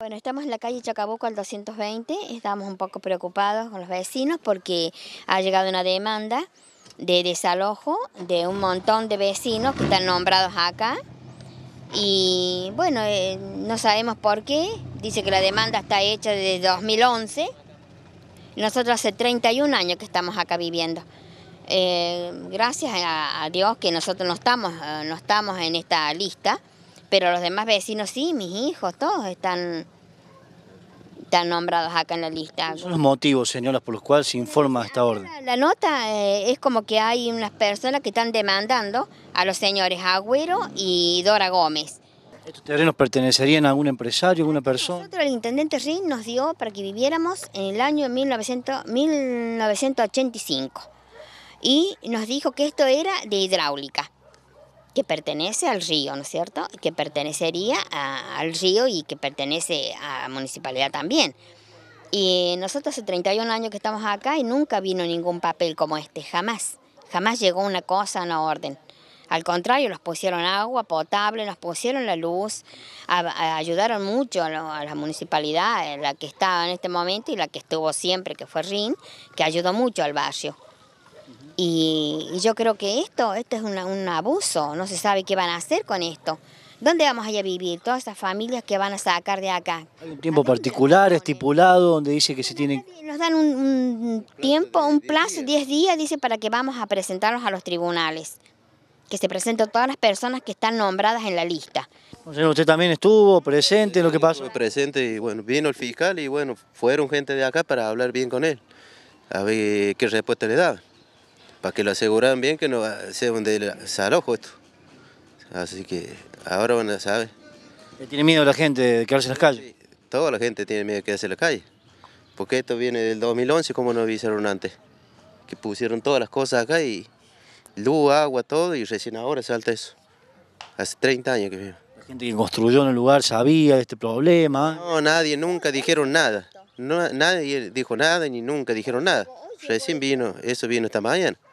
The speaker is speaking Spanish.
Bueno, estamos en la calle Chacabuco al 220, estamos un poco preocupados con los vecinos porque ha llegado una demanda de desalojo de un montón de vecinos que están nombrados acá y bueno, eh, no sabemos por qué, dice que la demanda está hecha desde 2011, nosotros hace 31 años que estamos acá viviendo. Eh, gracias a, a, Dios que nosotros no estamos, eh, no estamos en esta lista, pero los demás vecinos sí, mis hijos, todos están, nombrados acá en la lista. ¿Cuáles son los motivos, señoras, por los cuales se informa esta orden? La, nota eh, es como que hay unas personas que están demandando a los señores Agüero y Dora Gómez. ¿Estos terrenos pertenecerían a algún empresario, a alguna persona? Nosotros, el intendente Rin nos dio para que viviéramos en el año 1985 y nos dijo que esto era de hidráulica que pertenece al río, ¿no es cierto? Que pertenecería al río y que pertenece a la municipalidad también. Y nosotros hace 31 años que estamos acá y nunca vino ningún papel como este, jamás. Jamás llegó una cosa, una orden. Al contrario, nos pusieron agua potable, nos pusieron la luz, ayudaron mucho a, a, la municipalidad, la que estaba en este momento y la que estuvo siempre, que fue RIN, que ayudó mucho al barrio. Y, yo creo que esto, esto es un abuso, no se sabe qué van a hacer con esto. ¿Dónde vamos a vivir? Todas esas familias que van a sacar de acá. Hay un tiempo particular estipulado donde dice que se tienen... Nos dan un, tiempo, un plazo, 10 días, dice, para que vamos a presentarnos a los tribunales. Que se presenten todas las personas que están nombradas en la lista. usted también estuvo presente en lo que pasó. Presente y bueno, vino el fiscal y bueno, fueron gente de acá para hablar bien con él. A ver qué respuesta le daban para que lo aseguraran bien que no sea un desalojo esto. Así que ahora van a saber. ¿Tiene miedo la gente de quedarse en las calles? toda la gente tiene miedo de quedarse en las calles. Porque esto viene del 2011, como nos avisaron antes. Que pusieron todas las cosas acá y luz, agua, todo, y recién ahora salta eso. Hace 30 años que vivo. La gente que construyó en el lugar sabía de este problema. No, nadie, nunca dijeron nada. No, nadie dijo nada ni nunca dijeron nada. Recién vino, eso vino esta mañana.